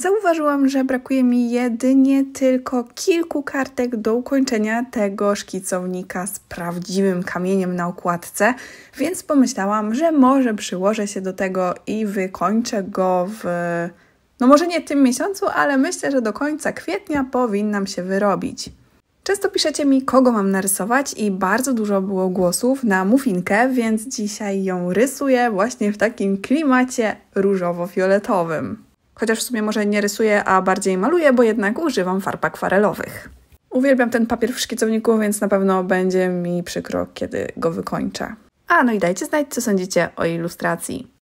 Zauważyłam, że brakuje mi jedynie tylko kilku kartek do ukończenia tego szkicownika z prawdziwym kamieniem na okładce, więc pomyślałam, że może przyłożę się do tego i wykończę go w no może nie tym miesiącu, ale myślę, że do końca kwietnia powinnam się wyrobić. Często piszecie mi, kogo mam narysować, i bardzo dużo było głosów na mufinkę, więc dzisiaj ją rysuję właśnie w takim klimacie różowo-fioletowym. Chociaż w sumie może nie rysuję, a bardziej maluję, bo jednak używam farb akwarelowych. Uwielbiam ten papier w szkicowniku, więc na pewno będzie mi przykro, kiedy go wykończę. A no i dajcie znać, co sądzicie o ilustracji.